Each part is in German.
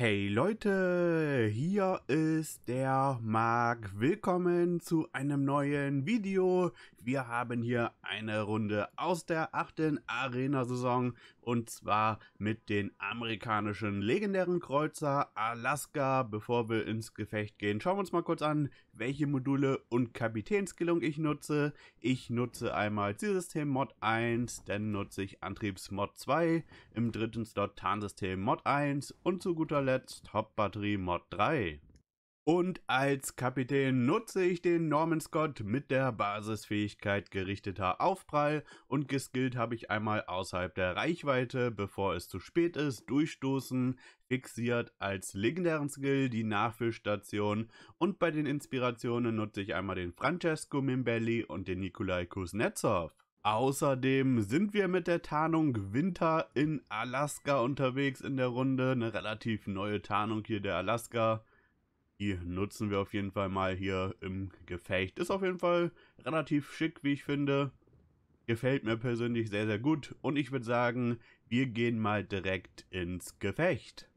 Hey Leute, hier ist der Marc. Willkommen zu einem neuen Video. Wir haben hier eine Runde aus der achten Arena-Saison und zwar mit den amerikanischen legendären Kreuzer Alaska. Bevor wir ins Gefecht gehen, schauen wir uns mal kurz an, welche Module und Kapitänskillung ich nutze. Ich nutze einmal Zielsystem Mod 1, dann nutze ich Antriebsmod 2, im dritten Slot Tarnsystem Mod 1 und zu guter Letzt Hauptbatterie Mod 3. Und als Kapitän nutze ich den Norman Scott mit der Basisfähigkeit gerichteter Aufprall und geskillt habe ich einmal außerhalb der Reichweite, bevor es zu spät ist, durchstoßen, fixiert als legendären Skill die Nachfüllstation und bei den Inspirationen nutze ich einmal den Francesco Mimbelli und den Nikolai Kuznetsov. Außerdem sind wir mit der Tarnung Winter in Alaska unterwegs in der Runde. Eine relativ neue Tarnung hier der Alaska. Die nutzen wir auf jeden Fall mal hier im Gefecht. Ist auf jeden Fall relativ schick, wie ich finde. Gefällt mir persönlich sehr, sehr gut. Und ich würde sagen, wir gehen mal direkt ins Gefecht.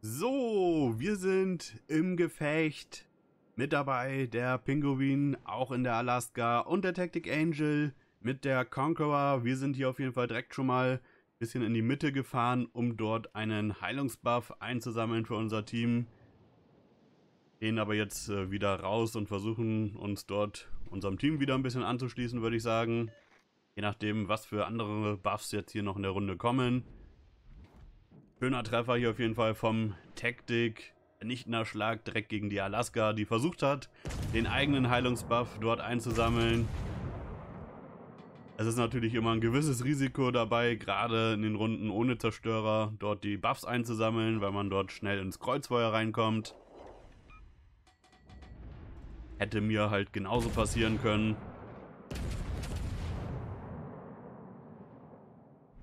So, wir sind im Gefecht. Mit dabei der Pinguin, auch in der Alaska und der Tactic Angel mit der Conqueror. Wir sind hier auf jeden Fall direkt schon mal ein bisschen in die Mitte gefahren, um dort einen Heilungsbuff einzusammeln für unser Team gehen aber jetzt äh, wieder raus und versuchen uns dort unserem Team wieder ein bisschen anzuschließen, würde ich sagen. Je nachdem, was für andere Buffs jetzt hier noch in der Runde kommen. Schöner Treffer hier auf jeden Fall vom Taktik. Nicht Schlag direkt gegen die Alaska, die versucht hat, den eigenen Heilungsbuff dort einzusammeln. Es ist natürlich immer ein gewisses Risiko dabei, gerade in den Runden ohne Zerstörer, dort die Buffs einzusammeln, weil man dort schnell ins Kreuzfeuer reinkommt. Hätte mir halt genauso passieren können.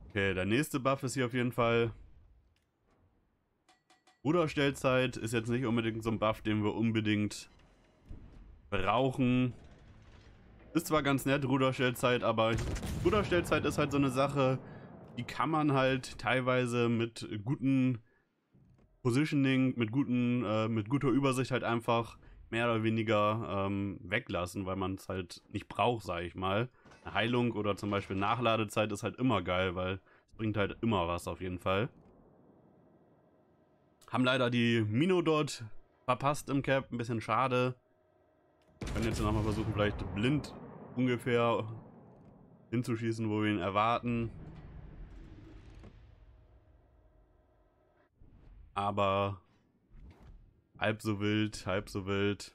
Okay, der nächste Buff ist hier auf jeden Fall. Ruderstellzeit ist jetzt nicht unbedingt so ein Buff, den wir unbedingt brauchen. Ist zwar ganz nett, Ruderstellzeit, aber Ruderstellzeit ist halt so eine Sache, die kann man halt teilweise mit gutem Positioning, mit, guten, äh, mit guter Übersicht halt einfach mehr oder weniger ähm, weglassen, weil man es halt nicht braucht, sage ich mal. Eine Heilung oder zum Beispiel Nachladezeit ist halt immer geil, weil es bringt halt immer was auf jeden Fall. Haben leider die Mino dort verpasst im Cap, ein bisschen schade. Können jetzt nochmal versuchen, vielleicht blind ungefähr hinzuschießen, wo wir ihn erwarten. Aber halb so wild, halb so wild.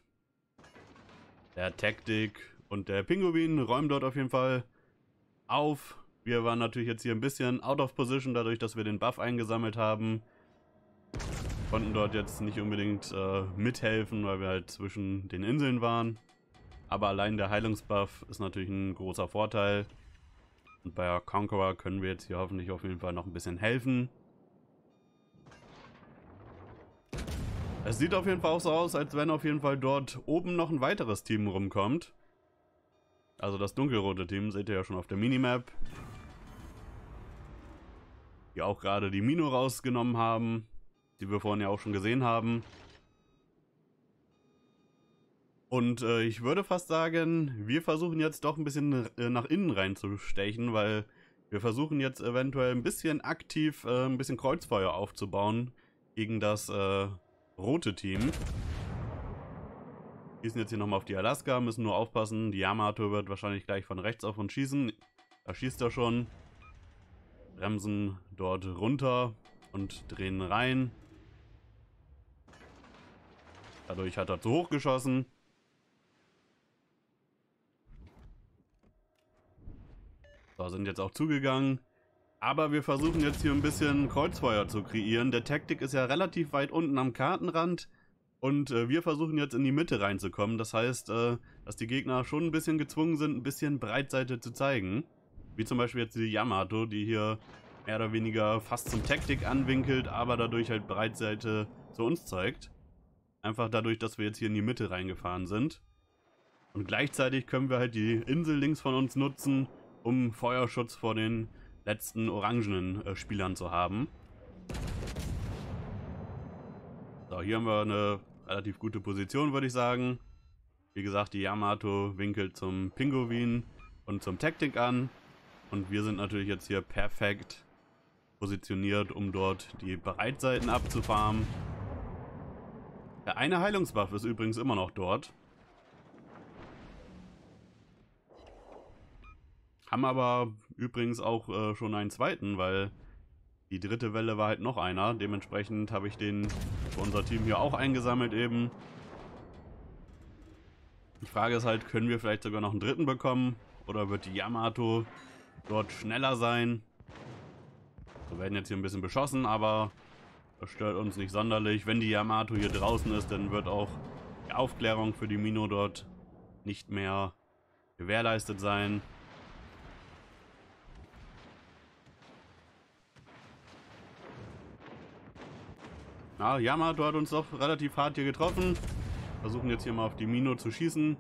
Der Taktik und der Pinguin räumen dort auf jeden Fall auf. Wir waren natürlich jetzt hier ein bisschen out of position, dadurch, dass wir den Buff eingesammelt haben. Konnten dort jetzt nicht unbedingt äh, mithelfen, weil wir halt zwischen den Inseln waren. Aber allein der Heilungsbuff ist natürlich ein großer Vorteil. Und bei Conqueror können wir jetzt hier hoffentlich auf jeden Fall noch ein bisschen helfen. Es sieht auf jeden Fall auch so aus, als wenn auf jeden Fall dort oben noch ein weiteres Team rumkommt. Also das dunkelrote Team seht ihr ja schon auf der Minimap. Die auch gerade die Mino rausgenommen haben, die wir vorhin ja auch schon gesehen haben. Und äh, ich würde fast sagen, wir versuchen jetzt doch ein bisschen äh, nach innen reinzustechen, weil wir versuchen jetzt eventuell ein bisschen aktiv äh, ein bisschen Kreuzfeuer aufzubauen gegen das äh, rote Team. Schießen jetzt hier nochmal auf die Alaska, müssen nur aufpassen. Die Yamato wird wahrscheinlich gleich von rechts auf uns schießen. Da schießt er schon. Bremsen dort runter und drehen rein. Dadurch hat er zu hoch geschossen. So, sind jetzt auch zugegangen. Aber wir versuchen jetzt hier ein bisschen Kreuzfeuer zu kreieren. Der Taktik ist ja relativ weit unten am Kartenrand. Und äh, wir versuchen jetzt in die Mitte reinzukommen. Das heißt, äh, dass die Gegner schon ein bisschen gezwungen sind, ein bisschen Breitseite zu zeigen. Wie zum Beispiel jetzt die Yamato, die hier mehr oder weniger fast zum Taktik anwinkelt, aber dadurch halt Breitseite zu uns zeigt. Einfach dadurch, dass wir jetzt hier in die Mitte reingefahren sind. Und gleichzeitig können wir halt die Insel links von uns nutzen, um Feuerschutz vor den letzten orangenen äh, Spielern zu haben. So, hier haben wir eine relativ gute Position, würde ich sagen. Wie gesagt, die Yamato winkelt zum Pinguin und zum Taktik an. Und wir sind natürlich jetzt hier perfekt positioniert, um dort die Bereitseiten abzufarmen. Der eine Heilungswaffe ist übrigens immer noch dort. Haben aber übrigens auch äh, schon einen zweiten, weil die dritte Welle war halt noch einer. Dementsprechend habe ich den für unser Team hier auch eingesammelt eben. Die Frage ist halt, können wir vielleicht sogar noch einen dritten bekommen? Oder wird die Yamato dort schneller sein? Wir werden jetzt hier ein bisschen beschossen, aber das stört uns nicht sonderlich. Wenn die Yamato hier draußen ist, dann wird auch die Aufklärung für die Mino dort nicht mehr gewährleistet sein. Ah, Yamato hat uns doch relativ hart hier getroffen. Versuchen jetzt hier mal auf die Mino zu schießen.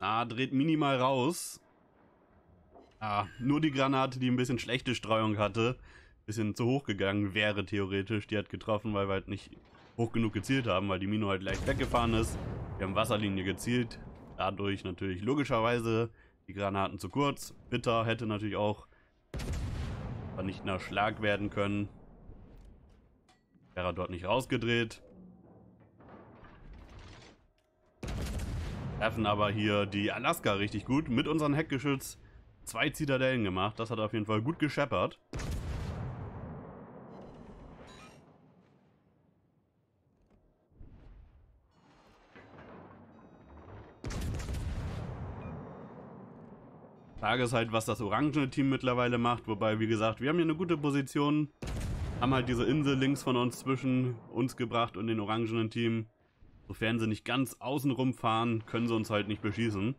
Ah, dreht minimal raus. Ah, nur die Granate, die ein bisschen schlechte Streuung hatte, bisschen zu hoch gegangen wäre theoretisch. Die hat getroffen, weil wir halt nicht hoch genug gezielt haben, weil die Mino halt leicht weggefahren ist. Wir haben Wasserlinie gezielt. Dadurch natürlich logischerweise die Granaten zu kurz. Bitter hätte natürlich auch vernichtender Schlag werden können. Wäre er dort nicht rausgedreht. Treffen aber hier die Alaska richtig gut. Mit unserem Heckgeschütz zwei Zitadellen gemacht. Das hat auf jeden Fall gut gescheppert. Frage ist halt, was das orangene Team mittlerweile macht. Wobei, wie gesagt, wir haben hier eine gute Position haben halt diese Insel links von uns zwischen uns gebracht und den orangenen Team. Sofern sie nicht ganz außenrum fahren, können sie uns halt nicht beschießen.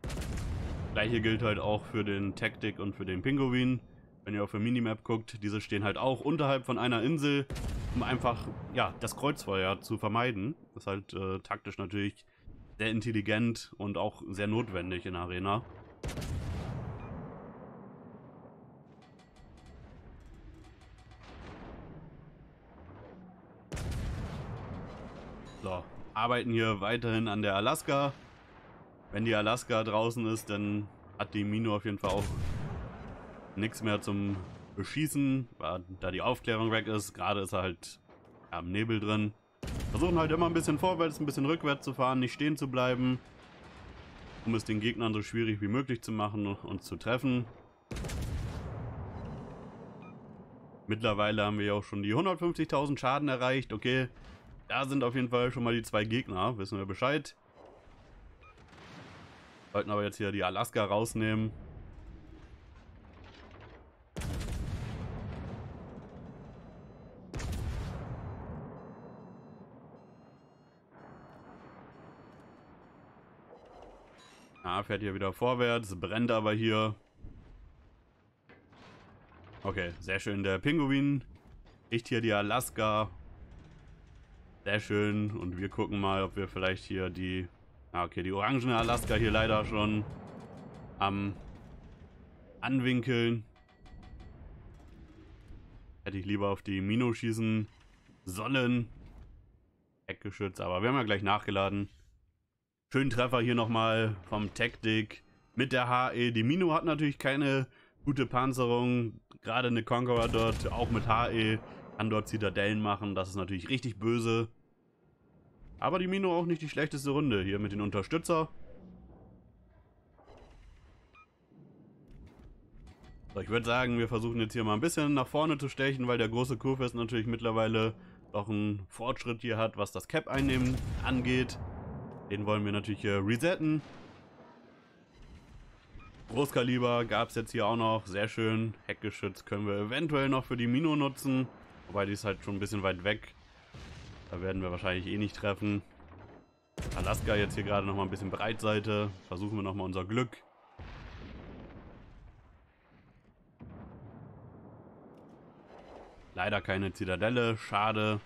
Gleiche gilt halt auch für den Taktik und für den Pinguin. Wenn ihr auf der Minimap guckt, diese stehen halt auch unterhalb von einer Insel, um einfach ja das Kreuzfeuer zu vermeiden. Das ist halt äh, taktisch natürlich sehr intelligent und auch sehr notwendig in der Arena. arbeiten hier weiterhin an der Alaska. Wenn die Alaska draußen ist, dann hat die Mino auf jeden Fall auch nichts mehr zum Beschießen, da die Aufklärung weg ist. Gerade ist er halt am Nebel drin. Versuchen halt immer ein bisschen vorwärts, ein bisschen rückwärts zu fahren, nicht stehen zu bleiben, um es den Gegnern so schwierig wie möglich zu machen und uns zu treffen. Mittlerweile haben wir ja auch schon die 150.000 Schaden erreicht. Okay, da sind auf jeden Fall schon mal die zwei Gegner, wissen wir Bescheid. Sollten aber jetzt hier die Alaska rausnehmen. Ah, fährt hier wieder vorwärts, brennt aber hier. Okay, sehr schön. Der Pinguin kriegt hier die Alaska sehr schön. Und wir gucken mal, ob wir vielleicht hier die... Ah, okay, die orangene Alaska hier leider schon am Anwinkeln. Hätte ich lieber auf die Mino schießen sollen. Eckgeschütz, aber wir haben ja gleich nachgeladen. Schönen Treffer hier nochmal vom Tactic mit der HE. Die Mino hat natürlich keine gute Panzerung. Gerade eine Conqueror dort, auch mit HE, kann dort Zitadellen machen. Das ist natürlich richtig böse. Aber die Mino auch nicht die schlechteste Runde hier mit den Unterstützer. So, ich würde sagen, wir versuchen jetzt hier mal ein bisschen nach vorne zu stechen, weil der große Kurfürst natürlich mittlerweile doch einen Fortschritt hier hat, was das Cap einnehmen angeht. Den wollen wir natürlich hier resetten. Großkaliber gab es jetzt hier auch noch, sehr schön. Heckgeschütz können wir eventuell noch für die Mino nutzen, wobei die ist halt schon ein bisschen weit weg. Da werden wir wahrscheinlich eh nicht treffen. Alaska jetzt hier gerade nochmal ein bisschen Breitseite. Versuchen wir nochmal unser Glück. Leider keine Zitadelle, schade.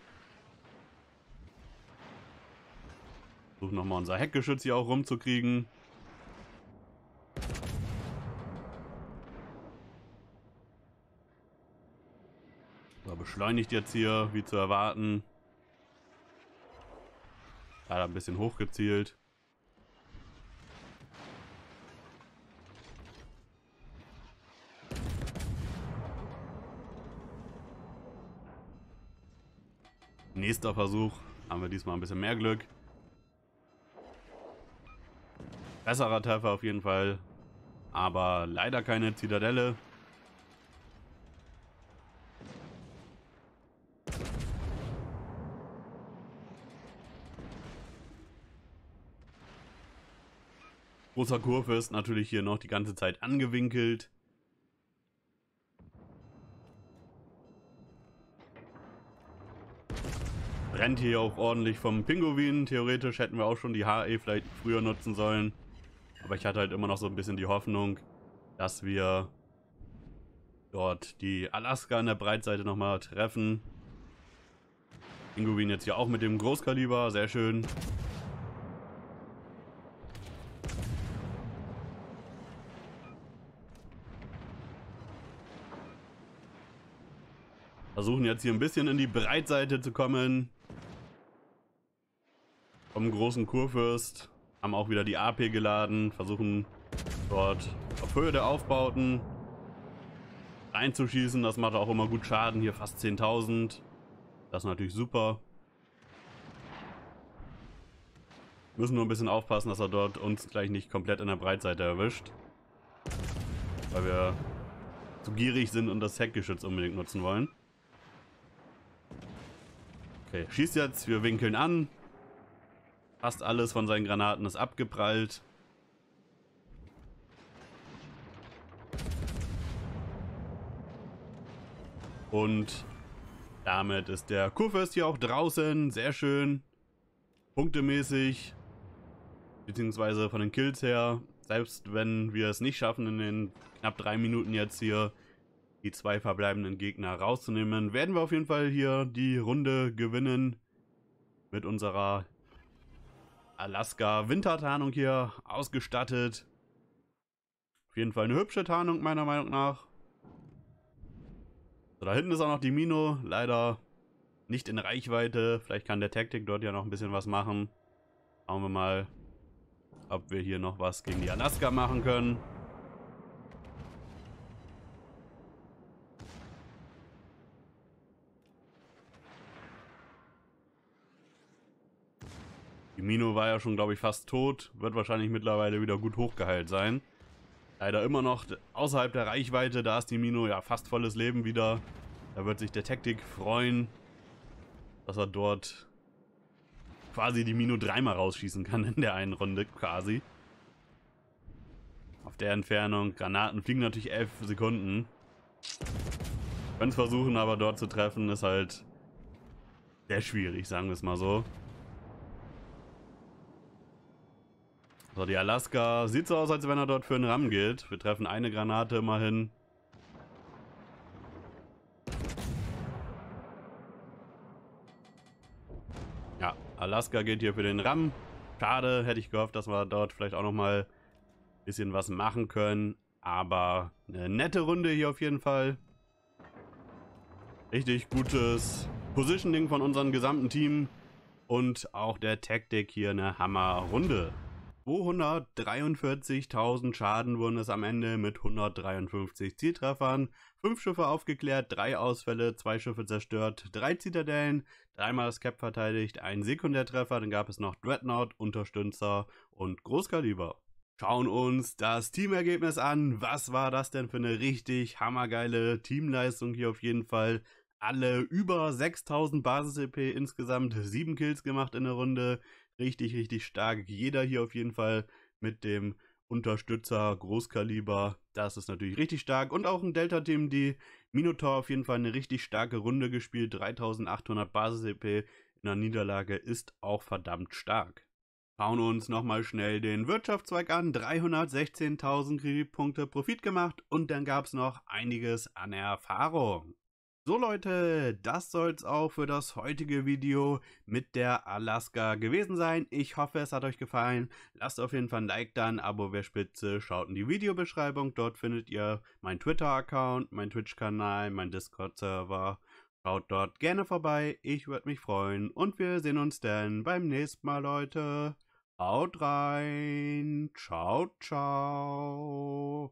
Versuchen nochmal unser Heckgeschütz hier auch rumzukriegen. So, beschleunigt jetzt hier, wie zu erwarten. Leider ein bisschen hochgezielt. Nächster Versuch. Haben wir diesmal ein bisschen mehr Glück. Besserer Treffer auf jeden Fall. Aber leider keine Zitadelle. Großer Kurve ist natürlich hier noch die ganze Zeit angewinkelt. Brennt hier auch ordentlich vom Pinguin. Theoretisch hätten wir auch schon die HE vielleicht früher nutzen sollen. Aber ich hatte halt immer noch so ein bisschen die Hoffnung, dass wir dort die Alaska an der Breitseite nochmal treffen. Pinguin jetzt hier auch mit dem Großkaliber, sehr schön. Versuchen jetzt hier ein bisschen in die Breitseite zu kommen. Vom großen Kurfürst. Haben auch wieder die AP geladen. Versuchen dort auf Höhe der Aufbauten reinzuschießen. Das macht auch immer gut Schaden. Hier fast 10.000. Das ist natürlich super. Müssen nur ein bisschen aufpassen, dass er dort uns gleich nicht komplett in der Breitseite erwischt. Weil wir zu gierig sind und das Heckgeschütz unbedingt nutzen wollen. Okay, schießt jetzt, wir winkeln an. Fast alles von seinen Granaten ist abgeprallt. Und damit ist der Kurfürst hier auch draußen. Sehr schön. Punktemäßig. Beziehungsweise von den Kills her. Selbst wenn wir es nicht schaffen in den knapp drei Minuten jetzt hier, die zwei verbleibenden Gegner rauszunehmen, werden wir auf jeden Fall hier die Runde gewinnen mit unserer Alaska Wintertarnung hier ausgestattet. Auf jeden Fall eine hübsche Tarnung meiner Meinung nach. So, da hinten ist auch noch die Mino, leider nicht in Reichweite. Vielleicht kann der Taktik dort ja noch ein bisschen was machen. Schauen wir mal, ob wir hier noch was gegen die Alaska machen können. Mino war ja schon, glaube ich, fast tot. Wird wahrscheinlich mittlerweile wieder gut hochgeheilt sein. Leider immer noch außerhalb der Reichweite. Da ist die Mino ja fast volles Leben wieder. Da wird sich der Taktik freuen, dass er dort quasi die Mino dreimal rausschießen kann in der einen Runde, quasi. Auf der Entfernung. Granaten fliegen natürlich 11 Sekunden. Wenn es versuchen, aber dort zu treffen, ist halt sehr schwierig, sagen wir es mal so. So, die Alaska sieht so aus, als wenn er dort für einen Ram gilt. Wir treffen eine Granate immerhin. Ja, Alaska gilt hier für den Ram. Schade, hätte ich gehofft, dass wir dort vielleicht auch nochmal ein bisschen was machen können. Aber eine nette Runde hier auf jeden Fall. Richtig gutes Positioning von unserem gesamten Team. Und auch der Taktik hier eine Hammerrunde. 243.000 Schaden wurden es am Ende mit 153 Zieltreffern, 5 Schiffe aufgeklärt, 3 Ausfälle, 2 Schiffe zerstört, 3 Zitadellen, dreimal das Cap verteidigt, ein Sekundärtreffer, dann gab es noch Dreadnought, Unterstützer und Großkaliber. Schauen uns das Teamergebnis an. Was war das denn für eine richtig hammergeile Teamleistung hier auf jeden Fall? alle über 6000 Basis-EP insgesamt, 7 Kills gemacht in der Runde, Richtig, richtig stark. Jeder hier auf jeden Fall mit dem Unterstützer, Großkaliber. Das ist natürlich richtig stark. Und auch ein Delta-Team, die Minotaur auf jeden Fall eine richtig starke Runde gespielt. 3800 Basis-EP in der Niederlage ist auch verdammt stark. Schauen wir uns nochmal schnell den Wirtschaftszweig an. 316.000 Kreditpunkte Profit gemacht und dann gab es noch einiges an Erfahrung. So Leute, das soll es auch für das heutige Video mit der Alaska gewesen sein. Ich hoffe, es hat euch gefallen. Lasst auf jeden Fall ein Like da, ein Abo wäre spitze. Schaut in die Videobeschreibung, dort findet ihr meinen Twitter-Account, meinen Twitch-Kanal, meinen Discord-Server. Schaut dort gerne vorbei, ich würde mich freuen. Und wir sehen uns dann beim nächsten Mal, Leute. Haut rein. Ciao, ciao.